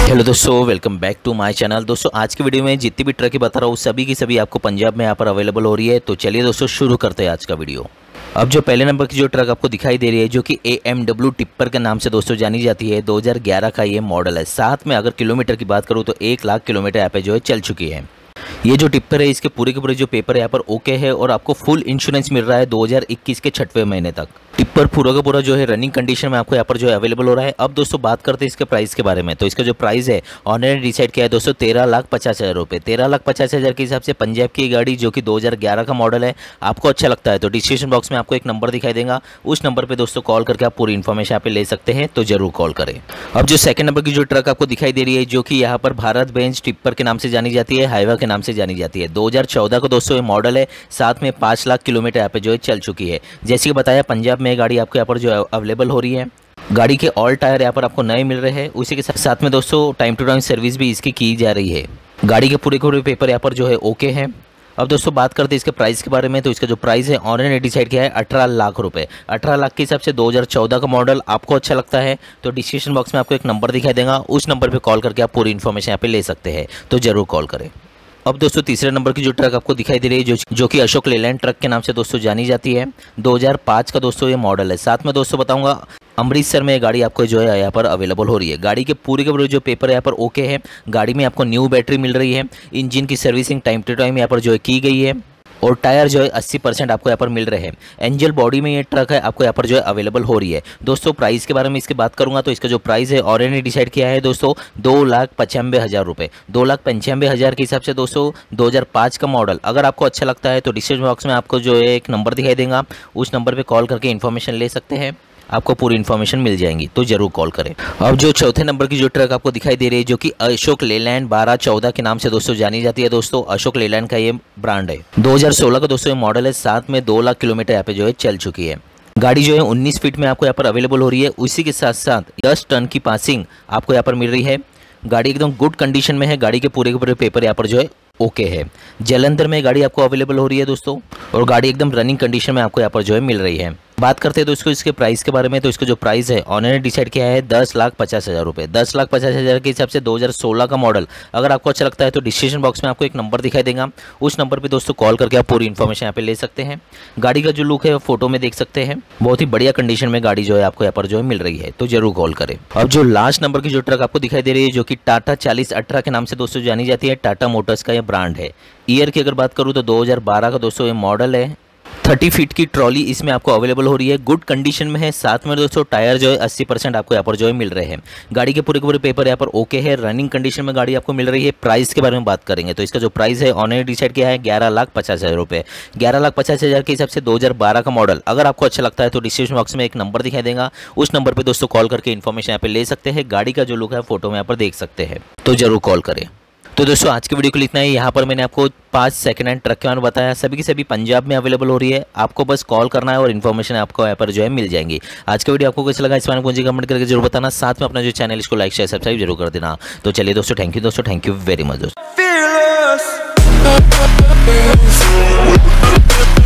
hello दोस्तों welcome back to my channel दोस्तों आज की वीडियो में जितनी भी ट्रक बता रहा हूँ सभी की सभी आपको पंजाब में यहाँ पर अवेलेबल हो रही है तो चलिए दोस्तों शुरू करते हैं आज का वीडियो अब जो पहले नंबर की जो ट्रक आपको दिखाई दे रही है जो कि ए एम डब्ल्यू टिप्पर के नाम से दोस्तों जानी जाती है 2011 का ये मॉडल है साथ में अगर किलोमीटर की बात करूँ तो एक लाख किलोमीटर यहाँ पे जो है चल चुकी है ये जो टिप्पर है इसके पूरे के पूरे जो पेपर है यहाँ पर ओके है और आपको फुल इंश्योरेंस मिल रहा है 2021 के छठवें महीने तक टिप्पर पूरा का पूरा जो है रनिंग कंडीशन में आपको यहाँ पर जो है अवेलेबल हो रहा है अब दोस्तों बात करते हैं इसके प्राइस के बारे में तो इसका जो प्राइस है ऑनलाइन डिसाइड किया है दोस्तों तेरह लाख पचास हज़ार रुपये तेरह लाख पचास हज़ार के हिसाब से पंजाब की गाड़ी जो कि 2011 का मॉडल है आपको अच्छा लगता है तो डिस्क्रिप्शन बॉक्स में आपको एक नंबर दिखाई देगा उस नंबर पर दोस्तों कॉल करके आप पूरी इन्फॉर्मेशन यहाँ पर ले सकते हैं तो जरूर कॉल करें अब जो सेकंड नंबर की जो ट्रक आपको दिखाई दे रही है जो कि यहाँ पर भारत बेंच टिप्पर के नाम से जानी जाती है हाईवा के नाम से से जानी जाती है 2014 को दोस्तों ये मॉडल है साथ में पाँच लाख किलोमीटर यहाँ पे जो है चल चुकी है जैसे कि बताया पंजाब में गाड़ी आपको यहाँ पर जो है अवेलेबल हो रही है गाड़ी के ऑल टायर यहाँ पर आपको नए मिल रहे हैं उसी के साथ में दोस्तों टाइम टू टाइम सर्विस भी इसकी की जा रही है गाड़ी के पूरे पूरे पेपर यहाँ पर जो है ओके हैं अब दोस्तों बात करते हैं इसके प्राइस के बारे में तो इसका जो प्राइस है ऑनलाइन डिसाइड किया है अठारह लाख रुपए अठारह लाख के हिसाब से 2014 का मॉडल आपको अच्छा लगता है तो डिस्क्रिप्शन बॉक्स में आपको एक नंबर दिखाई देगा उस नंबर पे कॉल करके आप पूरी इन्फॉर्मेशन यहाँ पे ले सकते हैं तो जरूर कॉल करें अब दोस्तों तीसरे नंबर की जो ट्रक आपको दिखाई दे रही है जो जो कि अशोक लेलैंड ट्रक के नाम से दोस्तों जानी जाती है 2005 का दोस्तों ये मॉडल है साथ में दोस्तों बताऊंगा अमृतसर में ये गाड़ी आपको जो है यहाँ पर अवेलेबल हो रही है गाड़ी के पूरे के पूरे जो पेपर यहाँ पर ओके है गाड़ी में आपको न्यू बैटरी मिल रही है इंजन की सर्विसिंग टाइम टू टाइम यहाँ पर जो है की गई है और टायर जो है अस्सी परसेंट आपको यहाँ पर मिल रहे हैं एंजल बॉडी में ये ट्रक है आपको यहाँ पर जो है अवेलेबल हो रही है दोस्तों प्राइस के बारे में इसकी बात करूँगा तो इसका जो प्राइस है और ने डिसाइड किया है दोस्तों दो लाख पचानवे हज़ार रुपये दो लाख पंचानवे हज़ार के हिसाब से दोस्तों दो हज़ार पाँच का मॉडल अगर आपको अच्छा लगता है तो डिस्क्रिप्शन बॉक्स में आपको जो है एक नंबर दिखाई देगा उस नंबर पर कॉल करके इन्फॉर्मेशन ले सकते हैं आपको पूरी इन्फॉर्मेशन मिल जाएंगी तो ज़रूर कॉल करें अब जो चौथे नंबर की जो ट्रक आपको दिखाई दे रही है जो कि अशोक लेलैंड बारह चौदह के नाम से दोस्तों जानी जाती है दोस्तों अशोक लेलैंड का ये ब्रांड है 2016 का दोस्तों ये मॉडल है साथ में दो लाख किलोमीटर यहाँ पे जो है चल चुकी है गाड़ी जो है 19 फीट में आपको यहाँ पर अवेलेबल हो रही है उसी के साथ साथ दस टन की पासिंग आपको यहाँ पर मिल रही है गाड़ी एकदम गुड कंडीशन में है गाड़ी के पूरे के पूरे पेपर यहाँ पर जो है ओके है जलंधर में गाड़ी आपको अवेलेबल हो रही है दोस्तों और गाड़ी एकदम रनिंग कंडीशन में आपको यहाँ पर जो है मिल रही है बात करते हैं दोस्तों इसके प्राइस के बारे में तो इसका जो प्राइस है ऑनलाइन डिसाइड किया है दस लाख पचास हज़ार रुपये दस लाख पचास हज़ार के हिसाब से 2016 का मॉडल अगर आपको अच्छा लगता है तो डिस्क्रिप्शन बॉक्स में आपको एक नंबर दिखाई देगा उस नंबर पर दोस्तों कॉल करके आप पूरी इन्फॉर्मेशन यहाँ पे ले सकते हैं गाड़ी का जो लुक है फोटो में देख सकते हैं बहुत ही बढ़िया कंडीशन में गाड़ी जो है आपको यहाँ पर जो है मिल रही है तो जरूर कॉल करें अब जो लास्ट नंबर की जो ट्रक आपको दिखाई दे रही है जो कि टाटा चालीस अठारह के नाम से दोस्तों जानी जाती है टाटा मोटर्स का यह ब्रांड है ईयर की अगर बात करूँ तो दो का दोस्तों ये मॉडल है थर्टी फीट की ट्रॉली इसमें आपको अवेलेबल हो रही है गुड कंडीशन में है साथ में दोस्तों टायर जो है अस्सी परसेंट आपको यहाँ पर जो है मिल रहे हैं गाड़ी के पूरे के पूरे पेपर यहाँ पर ओके है रनिंग कंडीशन में गाड़ी आपको मिल रही है प्राइस के बारे में बात करेंगे तो इसका जो प्राइस है ऑनलाइन डिसाइड किया है ग्यारह लाख पचास हज़ार रुपये ग्यारह लाख पचास हज़ार के हिसाब से दो हज़ार बारह का मॉडल अगर आपको अच्छा लगता है तो डिस्क्रिप्शन बॉक्स में एक नंबर दिखाई देगा उस नंबर पर दोस्तों कॉल करके इन्फॉर्मेशन यहाँ पर ले सकते हैं गाड़ी का जो लुक है फोटो में यहाँ पर देख सकते हैं तो जरूर कॉल करें तो दोस्तों आज की वीडियो को लिखना है यहाँ पर मैंने आपको पाँच सेकंड हैंड ट्रक के बारे में बताया सभी की सभी पंजाब में अवेलेबल हो रही है आपको बस कॉल करना है और इन्फॉर्मेशन आपको यहाँ पर जो है मिल जाएंगी आज का वीडियो आपको कैसे लगा इस बारे में मुझे कमेंट करके जरूर बताना साथ में अपना जो चैनल इसको लाइक शेयर सब्सक्राइब जरूर कर देना तो चलिए दोस्तों थैंक यू दोस्तों थैंक यू वेरी मच दोस्तों